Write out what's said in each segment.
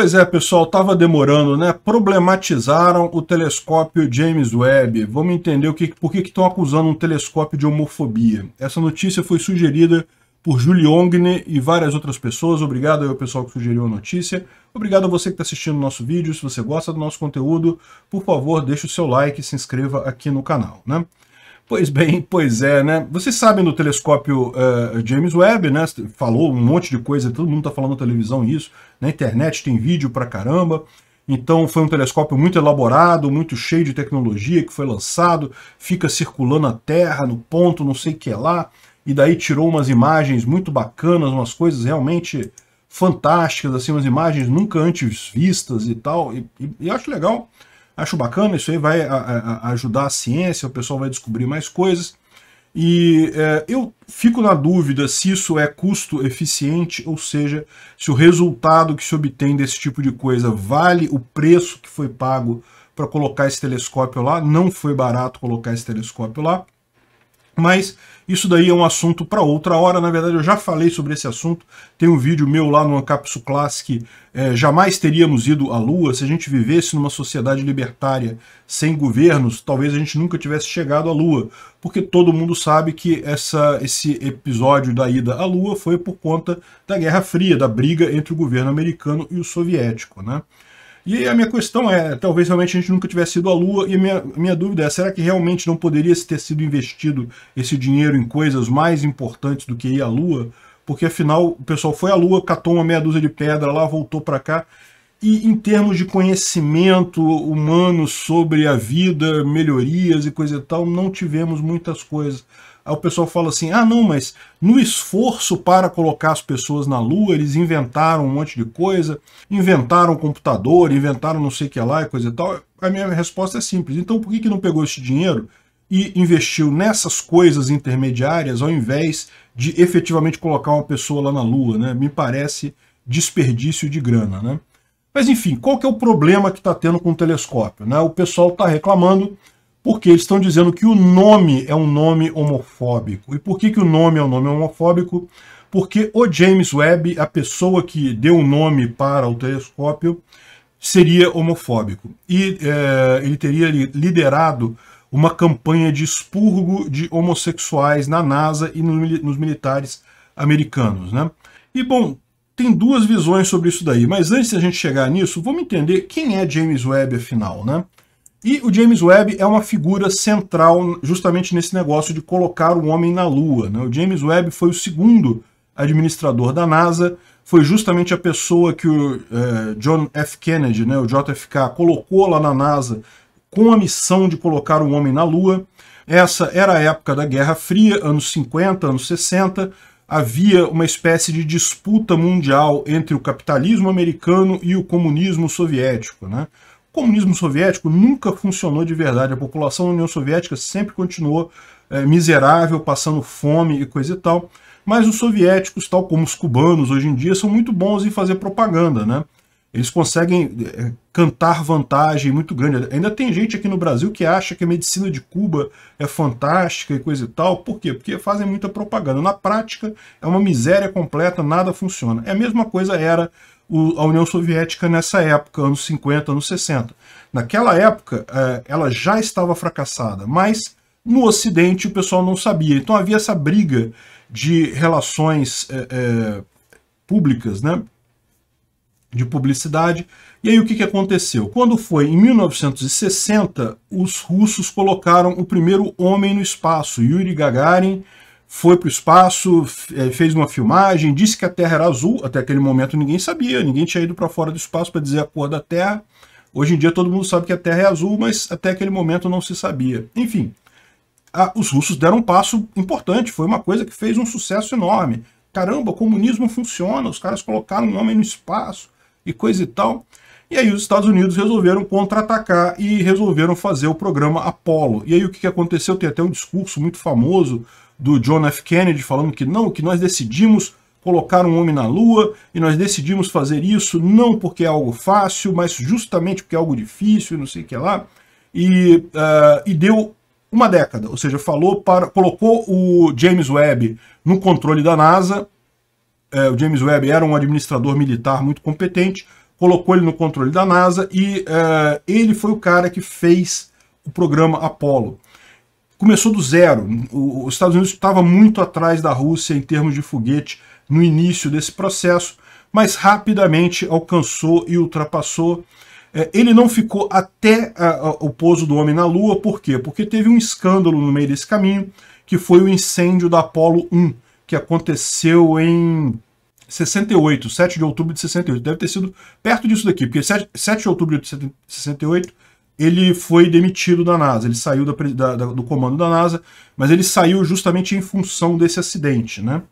Pois é, pessoal, estava demorando, né? Problematizaram o telescópio James Webb. Vamos entender o que, por que estão acusando um telescópio de homofobia. Essa notícia foi sugerida por Julie Ongne e várias outras pessoas. Obrigado ao pessoal que sugeriu a notícia. Obrigado a você que está assistindo o nosso vídeo. Se você gosta do nosso conteúdo, por favor, deixe o seu like e se inscreva aqui no canal, né? Pois bem, pois é, né? Vocês sabem do telescópio uh, James Webb, né? Falou um monte de coisa, todo mundo tá falando na televisão isso, na internet tem vídeo pra caramba. Então foi um telescópio muito elaborado, muito cheio de tecnologia que foi lançado, fica circulando a Terra no ponto, não sei o que é lá, e daí tirou umas imagens muito bacanas, umas coisas realmente fantásticas, assim, umas imagens nunca antes vistas e tal, e, e, e acho legal. Acho bacana, isso aí vai a, a ajudar a ciência, o pessoal vai descobrir mais coisas. E é, eu fico na dúvida se isso é custo eficiente, ou seja, se o resultado que se obtém desse tipo de coisa vale o preço que foi pago para colocar esse telescópio lá. Não foi barato colocar esse telescópio lá. Mas isso daí é um assunto para outra hora. Na verdade, eu já falei sobre esse assunto. Tem um vídeo meu lá no Ancapsu Classic. É, jamais teríamos ido à Lua. Se a gente vivesse numa sociedade libertária sem governos, talvez a gente nunca tivesse chegado à Lua. Porque todo mundo sabe que essa, esse episódio da ida à Lua foi por conta da Guerra Fria, da briga entre o governo americano e o soviético. Né? E a minha questão é, talvez realmente a gente nunca tivesse ido à Lua, e a minha, minha dúvida é, será que realmente não poderia ter sido investido esse dinheiro em coisas mais importantes do que ir à Lua? Porque afinal, o pessoal foi à Lua, catou uma meia dúzia de pedra lá, voltou para cá, e em termos de conhecimento humano sobre a vida, melhorias e coisa e tal, não tivemos muitas coisas. Aí o pessoal fala assim: ah, não, mas no esforço para colocar as pessoas na Lua, eles inventaram um monte de coisa, inventaram um computador, inventaram não sei o que lá e coisa e tal. A minha resposta é simples: então por que, que não pegou esse dinheiro e investiu nessas coisas intermediárias ao invés de efetivamente colocar uma pessoa lá na Lua? Né? Me parece desperdício de grana. Né? Mas enfim, qual que é o problema que está tendo com o telescópio? Né? O pessoal está reclamando porque eles estão dizendo que o nome é um nome homofóbico. E por que, que o nome é um nome homofóbico? Porque o James Webb, a pessoa que deu o nome para o telescópio, seria homofóbico. E é, ele teria liderado uma campanha de expurgo de homossexuais na NASA e nos militares americanos. Né? E, bom, tem duas visões sobre isso daí, mas antes de a gente chegar nisso, vamos entender quem é James Webb, afinal. Né? E o James Webb é uma figura central justamente nesse negócio de colocar o homem na Lua. Né? O James Webb foi o segundo administrador da NASA, foi justamente a pessoa que o eh, John F. Kennedy, né, o JFK, colocou lá na NASA com a missão de colocar o homem na Lua. Essa era a época da Guerra Fria, anos 50, anos 60. Havia uma espécie de disputa mundial entre o capitalismo americano e o comunismo soviético. Né? comunismo soviético nunca funcionou de verdade. A população da União Soviética sempre continuou é, miserável, passando fome e coisa e tal. Mas os soviéticos, tal como os cubanos hoje em dia, são muito bons em fazer propaganda, né? Eles conseguem eh, cantar vantagem muito grande. Ainda tem gente aqui no Brasil que acha que a medicina de Cuba é fantástica e coisa e tal. Por quê? Porque fazem muita propaganda. Na prática, é uma miséria completa, nada funciona. É a mesma coisa era o, a União Soviética nessa época, anos 50, anos 60. Naquela época, é, ela já estava fracassada, mas no Ocidente o pessoal não sabia. Então havia essa briga de relações é, é, públicas, né? de publicidade. E aí o que, que aconteceu? Quando foi em 1960, os russos colocaram o primeiro homem no espaço, Yuri Gagarin, foi para o espaço, eh, fez uma filmagem, disse que a Terra era azul. Até aquele momento ninguém sabia, ninguém tinha ido para fora do espaço para dizer a cor da Terra. Hoje em dia todo mundo sabe que a Terra é azul, mas até aquele momento não se sabia. Enfim, a, os russos deram um passo importante, foi uma coisa que fez um sucesso enorme. Caramba, o comunismo funciona, os caras colocaram um homem no espaço e coisa e tal. E aí os Estados Unidos resolveram contra-atacar e resolveram fazer o programa Apollo. E aí o que aconteceu? Tem até um discurso muito famoso do John F. Kennedy falando que não, que nós decidimos colocar um homem na Lua e nós decidimos fazer isso não porque é algo fácil, mas justamente porque é algo difícil e não sei o que lá. E, uh, e deu uma década, ou seja, falou para, colocou o James Webb no controle da NASA. Eh, o James Webb era um administrador militar muito competente, colocou ele no controle da NASA e eh, ele foi o cara que fez o programa Apollo começou do zero. Os Estados Unidos estava muito atrás da Rússia em termos de foguete no início desse processo, mas rapidamente alcançou e ultrapassou. É, ele não ficou até o pouso do homem na Lua, por quê? Porque teve um escândalo no meio desse caminho, que foi o incêndio da Apollo 1, que aconteceu em 68, 7 de outubro de 68. Deve ter sido perto disso daqui, porque 7, 7 de outubro de 68 ele foi demitido da NASA, ele saiu da, da, da, do comando da NASA, mas ele saiu justamente em função desse acidente, né?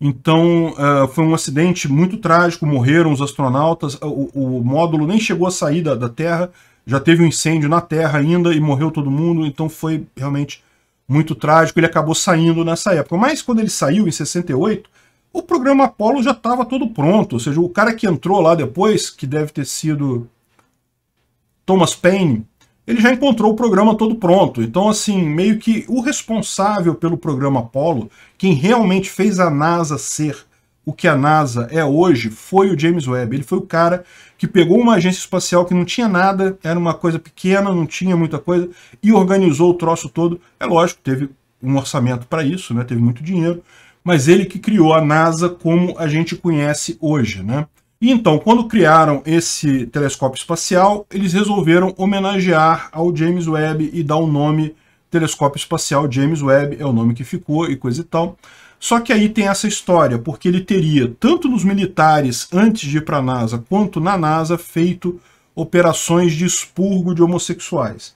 Então, uh, foi um acidente muito trágico, morreram os astronautas, o, o módulo nem chegou a sair da, da, Terra, já teve um incêndio na Terra ainda e morreu todo mundo, então foi realmente muito trágico, ele acabou saindo nessa época. Mas quando ele saiu, em 68, o programa Apollo já estava todo pronto, ou seja, o cara que entrou lá depois, que deve ter sido Thomas Paine, ele já encontrou o programa todo pronto. Então, assim, meio que o responsável pelo programa Apollo, quem realmente fez a NASA ser o que a NASA é hoje, foi o James Webb. Ele foi o cara que pegou uma agência espacial que não tinha nada, era uma coisa pequena, não tinha muita coisa, e organizou o troço todo. É lógico, teve um orçamento para isso, né? teve muito dinheiro, mas ele que criou a NASA como a gente conhece hoje. Né? E então, quando criaram esse telescópio espacial, eles resolveram homenagear ao James Webb e dar o um nome Telescópio Espacial James Webb, é o nome que ficou e coisa e tal. Só que aí tem essa história, porque ele teria, tanto nos militares antes de ir para a NASA, quanto na NASA, feito operações de expurgo de homossexuais.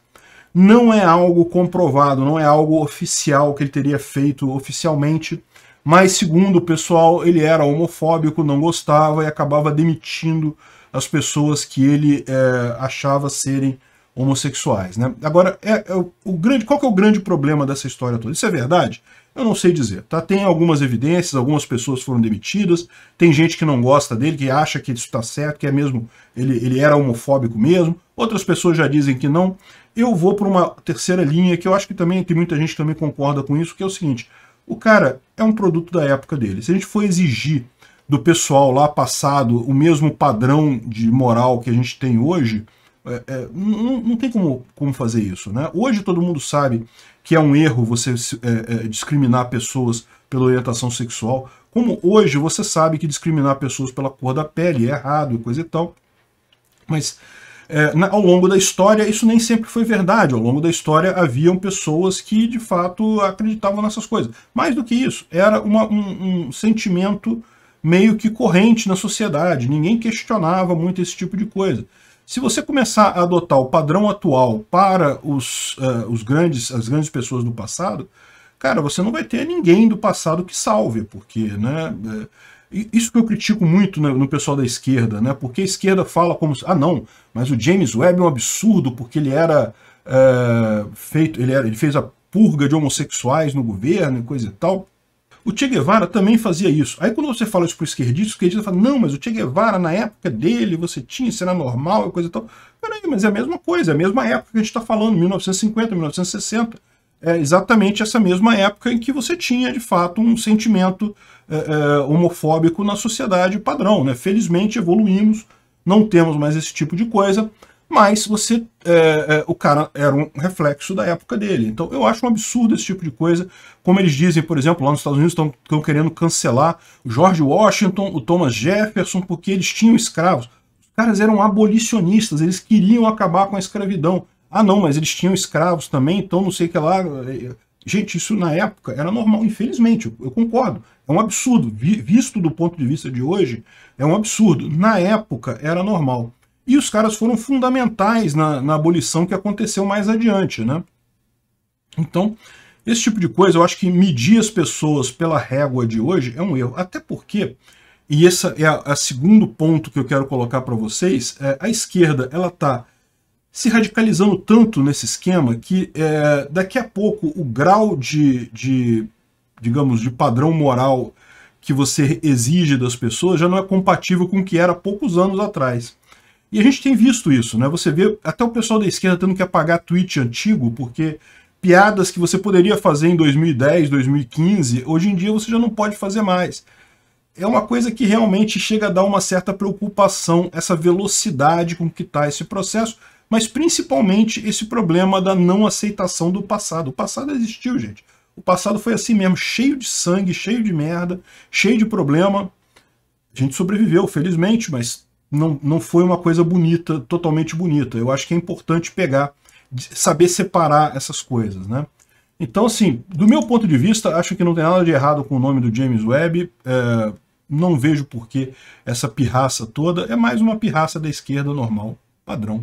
Não é algo comprovado, não é algo oficial que ele teria feito oficialmente, mas, segundo o pessoal, ele era homofóbico, não gostava e acabava demitindo as pessoas que ele é, achava serem homossexuais. Né? Agora, é, é, o grande, qual que é o grande problema dessa história toda? Isso é verdade? Eu não sei dizer. Tá? Tem algumas evidências, algumas pessoas foram demitidas, tem gente que não gosta dele, que acha que isso está certo, que é mesmo ele, ele era homofóbico mesmo, outras pessoas já dizem que não. Eu vou para uma terceira linha, que eu acho que também tem muita gente também concorda com isso, que é o seguinte, o cara é um produto da época dele. Se a gente for exigir do pessoal lá passado o mesmo padrão de moral que a gente tem hoje, é, é, não, não, tem como, como fazer isso. Né? Hoje todo mundo sabe que é um erro você é, é, discriminar pessoas pela orientação sexual, como hoje você sabe que discriminar pessoas pela cor da pele é errado e coisa e tal. Mas é, na, ao longo da história, isso nem sempre foi verdade. Ao longo da história, haviam pessoas que, de fato, acreditavam nessas coisas. Mais do que isso, era uma, um, um sentimento meio que corrente na sociedade. Ninguém questionava muito esse tipo de coisa. Se você começar a adotar o padrão atual para os, uh, os grandes, as grandes pessoas do passado, cara, você não vai ter ninguém do passado que salve, porque né, é, isso que eu critico muito no pessoal da esquerda, né? porque a esquerda fala como ah não, mas o James Webb é um absurdo porque ele era é, feito, ele, era, ele fez a purga de homossexuais no governo e coisa e tal. O Che Guevara também fazia isso. Aí quando você fala isso para o esquerdista, o esquerdista fala, não, mas o Che Guevara, na época dele, você tinha, isso era normal e coisa e tal. Peraí, mas é a mesma coisa, é a mesma época que a gente está falando, 1950, 1960 é exatamente essa mesma época em que você tinha, de fato, um sentimento é, é, homofóbico na sociedade padrão. Né? Felizmente evoluímos, não temos mais esse tipo de coisa, mas você é, é, o cara era um reflexo da época dele. Então eu acho um absurdo esse tipo de coisa. Como eles dizem, por exemplo, lá nos Estados Unidos estão querendo cancelar o George Washington, o Thomas Jefferson, porque eles tinham escravos. Os caras eram abolicionistas, eles queriam acabar com a escravidão. Ah, não, mas eles tinham escravos também, então não sei o que lá. Gente, isso na época era normal, infelizmente, eu concordo. É um absurdo. Visto do ponto de vista de hoje, é um absurdo. Na época era normal. E os caras foram fundamentais na, na abolição que aconteceu mais adiante, né? Então, esse tipo de coisa, eu acho que medir as pessoas pela régua de hoje é um erro. Até porque, e esse é o segundo ponto que eu quero colocar para vocês, é, a esquerda ela está se radicalizando tanto nesse esquema que é, daqui a pouco o grau de, de, digamos, de padrão moral que você exige das pessoas já não é compatível com o que era poucos anos atrás. E a gente tem visto isso, né? Você vê até o pessoal da esquerda tendo que apagar tweet antigo, porque piadas que você poderia fazer em 2010, 2015, hoje em dia você já não pode fazer mais. É uma coisa que realmente chega a dar uma certa preocupação, essa velocidade com que está esse processo, mas principalmente esse problema da não aceitação do passado. O passado existiu, gente. O passado foi assim mesmo, cheio de sangue, cheio de merda, cheio de problema. A gente sobreviveu, felizmente, mas não, não foi uma coisa bonita, totalmente bonita. Eu acho que é importante pegar, saber separar essas coisas, né? Então, assim, do meu ponto de vista, acho que não tem nada de errado com o nome do James Webb. É, não vejo por que essa pirraça toda. É mais uma pirraça da esquerda normal, padrão.